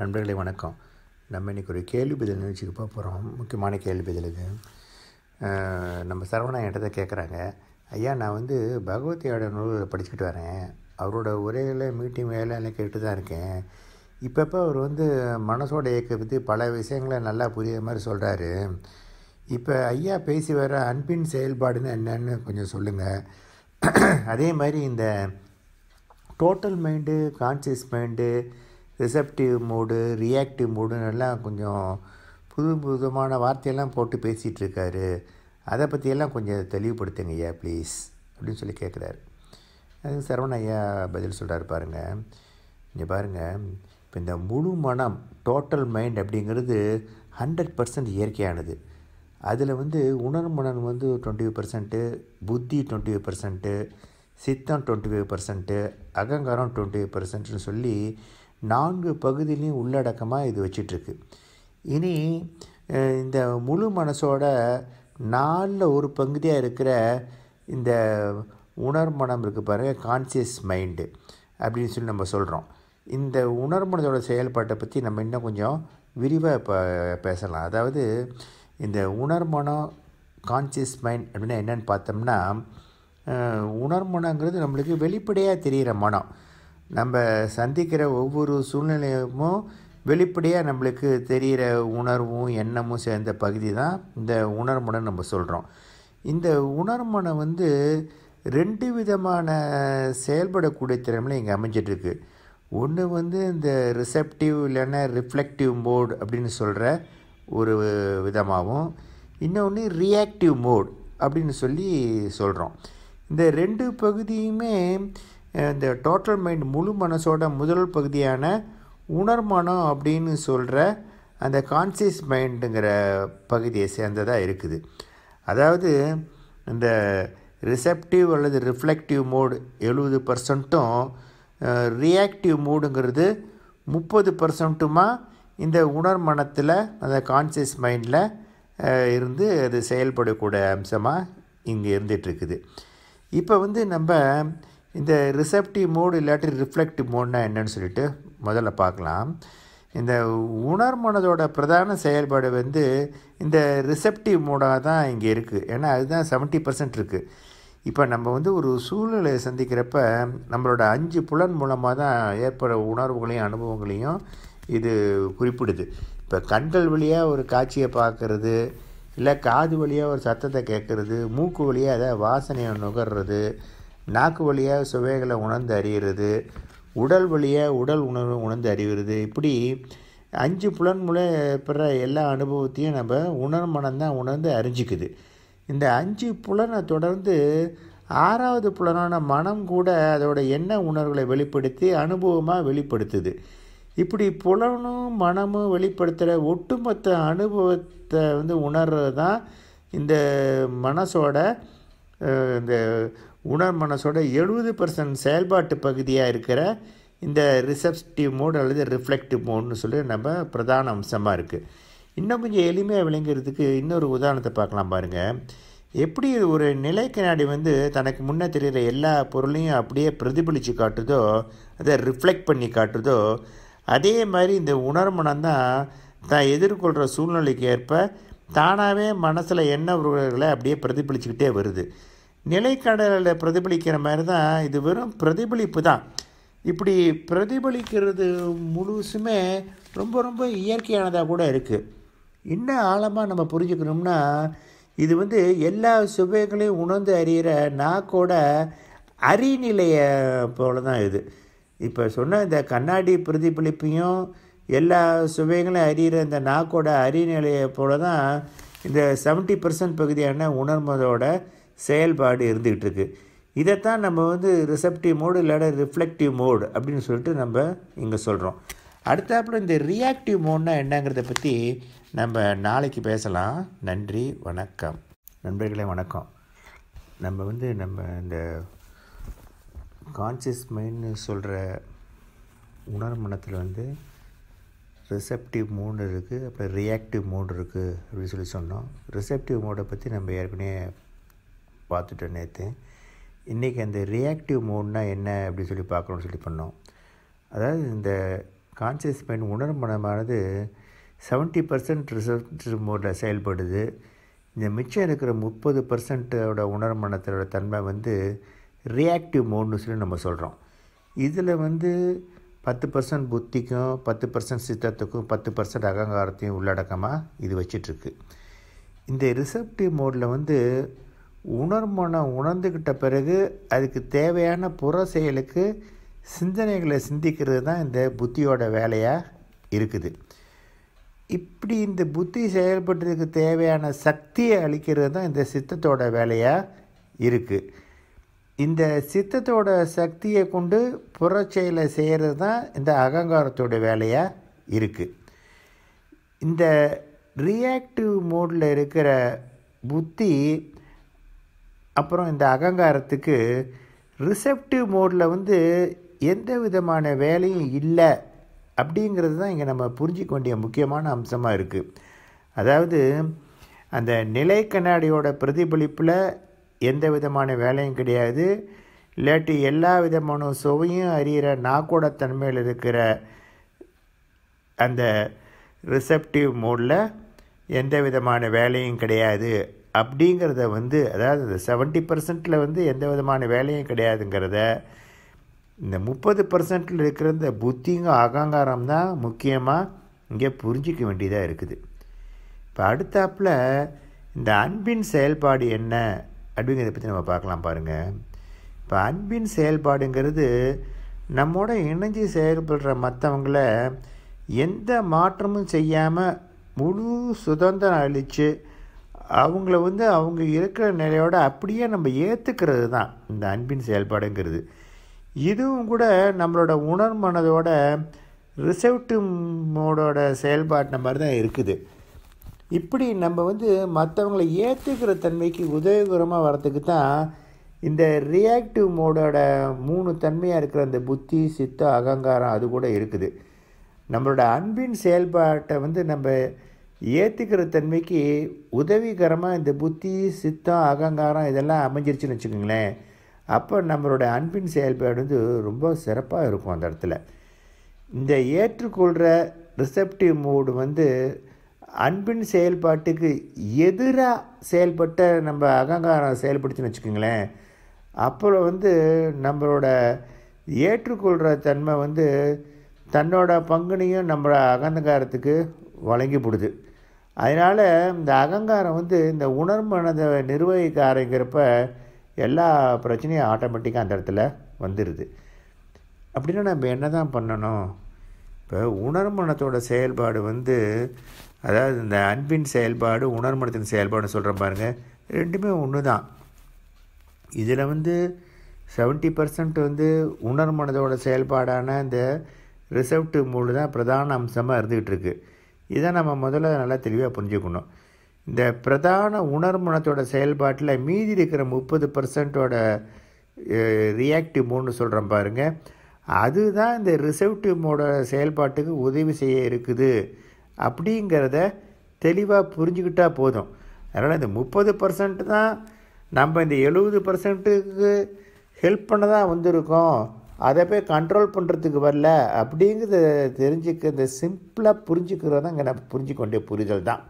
நண்பர்களை வணக்கம் நம்ம இன்றைக்கி ஒரு கேள்வி பதில் நிகழ்ச்சிக்கு போக போகிறோம் முக்கியமான கேள்வி பதிலுக்கு நம்ம சரவணா என்கிட்ட கேட்குறாங்க ஐயா நான் வந்து பகவதியோட நூல் படிச்சுக்கிட்டு வரேன் அவரோட உரைகளை மீட்டிங் வேலையெல்லாம் கேட்டு தான் இருக்கேன் இப்பப்போ அவர் வந்து மனசோட இயக்க பற்றி பல விஷயங்களை நல்லா புரிய மாதிரி சொல்கிறாரு இப்போ ஐயா பேசி வர அன்பின் செயல்பாடுன்னு என்னன்னு கொஞ்சம் சொல்லுங்கள் அதே மாதிரி இந்த total mind conscious mind receptive mode reactive மூடுன்னெல்லாம் கொஞ்சம் புது புதுமான வார்த்தையெல்லாம் போட்டு பேசிகிட்டு இருக்காரு அதை பற்றியெல்லாம் கொஞ்சம் தெளிவுபடுத்துங்க ஐயா ப்ளீஸ் அப்படின்னு சொல்லி கேட்குறாரு அதுக்கு சரவண ஐயா பதில் சொல்கிறார் பாருங்கள் இங்கே பாருங்கள் இப்போ இந்த முழு மனம் டோட்டல் மைண்ட் அப்படிங்கிறது ஹண்ட்ரட் பர்சன்ட் இயற்கையானது அதில் வந்து உணர்முணன் வந்து டுவெண்ட்டி ஃபைவ் பர்சன்ட்டு புத்தி டுவெண்ட்டி ஃபைவ் பர்சன்ட்டு சித்தம் டுவெண்ட்டி ஃபைவ் பர்சன்ட்டு அகங்காரம் டுவெண்ட்டி ஃபைவ் பர்சன்ட்னு சொல்லி நான்கு பகுதியிலையும் உள்ளடக்கமாக இது வச்சிட்ருக்கு இனி இந்த முழு மனசோட நாலில் ஒரு பகுதியாக இருக்கிற இந்த உணர்மனம் இருக்குது பாருங்கள் கான்சியஸ் மைண்டு அப்படின்னு சொல்லி நம்ம சொல்கிறோம் இந்த உணர்மனதோட செயல்பாட்டை பற்றி நம்ம இன்னும் கொஞ்சம் விரிவாக இப்போ பேசலாம் அதாவது இந்த உணர்மனம் கான்சியஸ் மைண்ட் அப்படின்னா என்னென்னு பார்த்தோம்னா உணர்மனங்கிறது நம்மளுக்கு வெளிப்படையாக தெரிகிற மனம் நம்ம சந்திக்கிற ஒவ்வொரு சூழ்நிலையுமோ வெளிப்படையாக நம்மளுக்கு தெரிகிற உணர்வும் எண்ணமும் சேர்ந்த பகுதி தான் இந்த உணர்மனை நம்ம சொல்கிறோம் இந்த உணர்மனை வந்து ரெண்டு விதமான செயல்படக்கூடிய திறமையில் இங்கே அமைஞ்சிட்ருக்கு ஒன்று வந்து இந்த ரிசெப்டிவ் இல்லைன்னா ரிஃப்ளெக்டிவ் மோட் அப்படின்னு சொல்கிற ஒரு விதமாகவும் இன்னொன்று ரியாக்டிவ் மோட் அப்படின்னு சொல்லி சொல்கிறோம் இந்த ரெண்டு பகுதியுமே இந்த டோட்டல் மைண்ட் முழு மனசோட முதல் பகுதியான உணர்மனம் அப்படின்னு சொல்கிற அந்த கான்சியஸ் மைண்டுங்கிற பகுதியை சேர்ந்ததாக இருக்குது அதாவது இந்த ரிசப்டிவ் அல்லது ரிஃப்ளெக்டிவ் மோடு எழுபது பர்சன்ட்டும் ரியாக்டிவ் மூடுங்கிறது முப்பது பர்சன்ட்டுமா இந்த உணர்மனத்தில் அந்த கான்சியஸ் மைண்டில் இருந்து அது செயல்படக்கூடிய அம்சமாக இங்கே இருந்துகிட்ருக்குது இப்போ வந்து நம்ம இந்த ரிசப்டிவ் மோடு இல்லாட்டி ரிஃப்ளெக்டிவ் மோட்னா என்னன்னு சொல்லிட்டு முதல்ல பார்க்கலாம் இந்த உணர்மனதோட பிரதான செயல்பாடு வந்து இந்த ரிசப்டிவ் மோடாக தான் இங்கே இருக்குது ஏன்னா அதுதான் செவன்ட்டி பர்சன்ட் இருக்குது இப்போ நம்ம வந்து ஒரு சூழ்நிலையை சந்திக்கிறப்ப நம்மளோட அஞ்சு புலன் மூலமாக தான் ஏற்பட உணர்வுகளையும் அனுபவங்களையும் இது குறிப்பிடுது இப்போ கண்கள் வழியாக ஒரு காட்சியை பார்க்குறது இல்லை காது வழியாக ஒரு சத்தத்தை கேட்குறது மூக்கு வழியாக அதை வாசனையை நுகர்றது நாக்கு வழியாக சுவைகளை உணர்ந்து அறிகிறது உடல் வழியாக உடல் உணர்வு உணர்ந்து அறிகிறது இப்படி அஞ்சு புலன் மூல பெற எல்லா அனுபவத்தையும் நம்ம உணர் மனம்தான் உணர்ந்து அறிஞ்சிக்குது இந்த அஞ்சு புலனை தொடர்ந்து ஆறாவது புலனான மனம் கூட அதோட எண்ண உணர்வுகளை வெளிப்படுத்தி அனுபவமாக வெளிப்படுத்துது இப்படி புலனும் மனமும் வெளிப்படுத்துகிற ஒட்டுமொத்த அனுபவத்தை வந்து உணர்றது தான் இந்த மனசோட இந்த உணர் மனசோட எழுபது பர்சன்ட் செயல்பாட்டு பகுதியாக இருக்கிற இந்த ரிசப்டிவ் மோட் அல்லது ரிஃப்ளெக்டிவ் மோட்னு சொல்லி நம்ம பிரதான அம்சமாக இருக்குது இன்னும் கொஞ்சம் எளிமையாக விளங்குறதுக்கு இன்னொரு உதாரணத்தை பார்க்கலாம் பாருங்கள் எப்படி ஒரு நிலை கண்ணாடி வந்து தனக்கு முன்னே தெரிகிற எல்லா பொருளையும் அப்படியே பிரதிபலித்து காட்டுதோ அதை ரிஃப்ளெக்ட் பண்ணி காட்டுதோ அதே மாதிரி இந்த உணர்மனம் தான் தான் எதிர்கொள்கிற சூழ்நிலைக்கு ஏற்ப தானாகவே மனசில் என்ன உறவுகளை அப்படியே பிரதிபலிச்சுக்கிட்டே வருது நிலைக்கடலில் பிரதிபலிக்கிற மாதிரி தான் இது வெறும் பிரதிபலிப்பு தான் இப்படி பிரதிபலிக்கிறது முழுசுமே ரொம்ப ரொம்ப இயற்கையானதாக கூட இருக்குது இன்னும் ஆழமாக நம்ம புரிஞ்சுக்கணும்னா இது வந்து எல்லா சுவைகளையும் உணர்ந்து அறிகிற நாக்கோட அறிநிலையை போல தான் இது இப்போ சொன்ன இந்த கண்ணாடி பிரதிபலிப்பையும் எல்லா சுவைகளையும் அறிகிற இந்த நாக்கோட அறிநிலையை போல தான் இந்த செவன்ட்டி பர்சன்ட் பகுதியான உணர்மதோட செயல்பாடு இருந்துக்கிட்டு இருக்குது இதைத்தான் நம்ம வந்து ரிசப்டிவ் மோடு இல்லாட ரிஃப்ளெக்டிவ் மோடு அப்படின்னு சொல்லிட்டு நம்ம இங்கே சொல்கிறோம் அடுத்தாப்புல இந்த ரியாக்டிவ் மோட்னா என்னங்கிறத பற்றி நம்ம நாளைக்கு பேசலாம் நன்றி வணக்கம் நண்பர்களே வணக்கம் நம்ம வந்து நம்ம இந்த கான்சியஸ் மைண்ட்னு சொல்கிற மனத்தில் வந்து ரிசப்டிவ் மோடு இருக்குது அப்புறம் ரியாக்டிவ் மோடு இருக்குது அப்படின்னு சொல்லி சொன்னோம் ரிசப்டிவ் மோடை பற்றி நம்ம ஏற்கனவே பார்த்துட்டோம் நேற்று இன்றைக்கி அந்த ரியாக்டிவ் மோட்னா என்ன அப்படின்னு சொல்லி பார்க்கணும்னு சொல்லி பண்ணோம் அதாவது இந்த கான்சியஸ் மைண்ட் உணர் மனமானது செவன்ட்டி பர்சன்ட் ரிசர்வ் மோடில் செயல்படுது இந்த மிச்சம் இருக்கிற முப்பது பர்சன்ட்டோட உணர் மனத்தோட தன்மை வந்து ரியாக்டிவ் மோட்னு சொல்லி நம்ம சொல்கிறோம் இதில் வந்து பத்து பர்சன்ட் புத்திக்கும் பத்து பர்சன்ட் சித்தத்துக்கும் பத்து பர்சன்ட் அகங்காரத்தையும் உள்ளடக்கமாக இது வச்சிட்ருக்கு இந்த ரிசப்டிவ் மோடில் வந்து உணர்மனம் உணர்ந்துக்கிட்ட பிறகு அதுக்கு தேவையான புற செயலுக்கு சிந்தனைகளை சிந்திக்கிறது தான் இந்த புத்தியோட வேலையாக இருக்குது இப்படி இந்த புத்தி செயல்படுறதுக்கு தேவையான சக்தியை அளிக்கிறது தான் இந்த சித்தத்தோட வேலையாக இருக்குது இந்த சித்தத்தோட சக்தியை கொண்டு புற செயலை செய்கிறது தான் இந்த அகங்காரத்தோட வேலையாக இருக்குது இந்த ரியாக்டிவ் மோடில் இருக்கிற புத்தி அப்புறம் இந்த அகங்காரத்துக்கு ரிசெப்டிவ் மோடில் வந்து எந்த விதமான வேலையும் இல்லை அப்படிங்கிறது தான் இங்கே நம்ம புரிஞ்சிக்க வேண்டிய முக்கியமான அம்சமாக இருக்குது அதாவது அந்த நிலை கண்ணாடியோட பிரதிபலிப்பில் எந்த விதமான வேலையும் கிடையாது இல்லாட்டி எல்லா விதமான சுவையும் அறிகிற நாக்கோட தன்மையில் இருக்கிற அந்த ரிசப்டிவ் மோடில் எந்த விதமான வேலையும் கிடையாது அப்படிங்கிறத வந்து அதாவது இந்த செவன்ட்டி பர்சன்ட்டில் வந்து எந்த விதமான வேலையும் கிடையாதுங்கிறத இந்த முப்பது பர்சன்ட்டில் இருக்கிற இந்த புத்திங்க அகங்காரம் தான் முக்கியமாக இங்கே புரிஞ்சிக்க வேண்டியதாக இருக்குது இப்போ அடுத்தாப்பில் இந்த அன்பின் செயல்பாடு என்ன அப்படிங்கிறத பற்றி நம்ம பார்க்கலாம் பாருங்கள் இப்போ அன்பின் செயல்பாடுங்கிறது நம்மோட இணைஞ்சு செயல்படுற மற்றவங்கள எந்த மாற்றமும் செய்யாமல் முழு சுதந்திரம் அழித்து அவங்கள வந்து அவங்க இருக்கிற நிலையோட அப்படியே நம்ம ஏற்றுக்கிறது தான் இந்த அன்பின் செயல்பாடுங்கிறது இதுவும் கூட நம்மளோட உணர் மனதோட ரிசர்வ்டு மோடோட செயல்பாட்டின மாதிரி தான் இருக்குது இப்படி நம்ம வந்து மற்றவங்களை ஏற்றுக்கிற தன்மைக்கு உதவிகரமாக வரத்துக்கு தான் இந்த ரியாக்டிவ் மோடோட மூணு தன்மையாக இருக்கிற அந்த புத்தி சித்தம் அகங்காரம் அது கூட இருக்குது நம்மளோட அன்பின் செயல்பாட்டை வந்து நம்ம ஏற்றுக்கிற தன்மைக்கு உதவிகரமாக இந்த புத்தி சித்தம் அகங்காரம் இதெல்லாம் அமைஞ்சிருச்சுன்னு வச்சுக்கோங்களேன் அப்போ நம்மளோட அன்பின் செயல்பாடு வந்து ரொம்ப சிறப்பாக இருக்கும் அந்த இடத்துல இந்த ஏற்றுக்கொள்கிற ரிசப்டிவ் மூடு வந்து அன்பின் செயல்பாட்டுக்கு எதிராக செயல்பட்ட நம்ம அகங்காரம் செயல்படுச்சுன்னு வச்சுக்கோங்களேன் அப்புறம் வந்து நம்மளோட ஏற்றுக்கொள்கிற தன்மை வந்து தன்னோட பங்குனையும் நம்மளோட அகங்காரத்துக்கு வழங்கி போடுது அதனால் இந்த அகங்காரம் வந்து இந்த உணர்மனதை நிர்வகிக்க ஆரம்பிக்கிறப்ப எல்லா பிரச்சனையும் ஆட்டோமேட்டிக்காக அந்த இடத்துல வந்துடுது அப்படின்னா நம்ம என்ன தான் பண்ணணும் இப்போ உணர்மனத்தோட செயல்பாடு வந்து அதாவது இந்த அன்பின் செயல்பாடு உணர்மனத்தின் செயல்பாடுன்னு சொல்கிற பாருங்கள் ரெண்டுமே ஒன்று தான் இதில் வந்து செவன்ட்டி பர்சன்ட் வந்து உணர்மனதோட செயல்பாடான இந்த ரிசப்ட் மூடு தான் பிரதான அம்சமாக இருந்துகிட்டு இருக்குது இதை நம்ம முதல்ல நல்லா தெளிவாக புரிஞ்சுக்கணும் இந்த பிரதான உணர்மணத்தோட செயல்பாட்டில் மீதி இருக்கிற முப்பது பர்சன்ட்டோட ரியாக்டிவ் மூணு சொல்கிறோம் பாருங்கள் அதுதான் இந்த ரிசர்வ்டிவ் மோட செயல்பாட்டுக்கு உதவி செய்ய இருக்குது அப்படிங்கிறத தெளிவாக புரிஞ்சுக்கிட்டால் போதும் அதனால் இந்த முப்பது பர்சன்ட் தான் நம்ம இந்த எழுபது பர்சன்ட்டுக்கு ஹெல்ப் பண்ண தான் வந்திருக்கோம் அதை போய் கண்ட்ரோல் பண்ணுறதுக்கு வரல அப்படிங்கிறத தெரிஞ்சுக்க இந்த சிம்பிளாக புரிஞ்சுக்கிறது தான் இங்கே நம்ம புரிஞ்சுக்க வேண்டிய புரிதல் தான்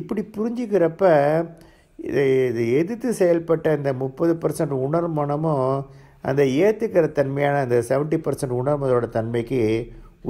இப்படி புரிஞ்சுக்கிறப்ப இதை இது எதிர்த்து செயல்பட்ட இந்த முப்பது பர்சன்ட் உணர்மனமும் அந்த ஏற்றுக்கிற தன்மையான அந்த செவன்ட்டி பர்சன்ட் உணர்மதோட தன்மைக்கு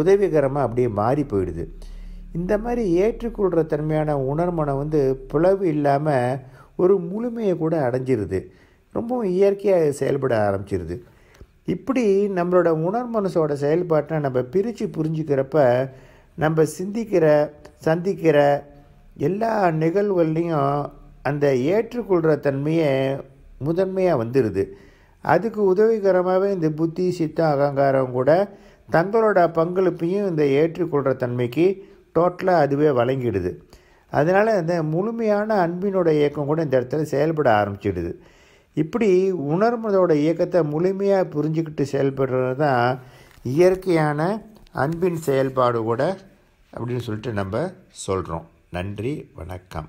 உதவிகரமாக அப்படியே மாறி போயிடுது இந்த மாதிரி ஏற்றுக்கொள்கிற தன்மையான உணர்மனம் வந்து பிளவு இல்லாமல் ஒரு முழுமையை கூட அடைஞ்சிருது ரொம்பவும் இயற்கையாக செயல்பட ஆரம்பிச்சிருது இப்படி நம்மளோட உணர் மனசோட செயல்பாட்டை நம்ம பிரித்து புரிஞ்சுக்கிறப்ப நம்ம சிந்திக்கிற சந்திக்கிற எல்லா நிகழ்வுகள்லையும் அந்த ஏற்றுக்கொள்கிற தன்மையே முதன்மையாக வந்துடுது அதுக்கு உதவிகரமாகவே இந்த புத்தி சித்த அகங்காரம் கூட தங்களோட பங்களிப்பையும் இந்த ஏற்றுக்கொள்கிற தன்மைக்கு டோட்டலாக அதுவே வழங்கிடுது அதனால் இந்த முழுமையான அன்பினோட இயக்கம் கூட இந்த இடத்துல செயல்பட ஆரம்பிச்சிடுது இப்படி உணர்மதோட இயக்கத்தை முழுமையாக புரிஞ்சுக்கிட்டு செயல்படுறது தான் இயற்கையான அன்பின் செயல்பாடு கூட அப்படின்னு சொல்லிட்டு நம்ம சொல்கிறோம் நன்றி வணக்கம்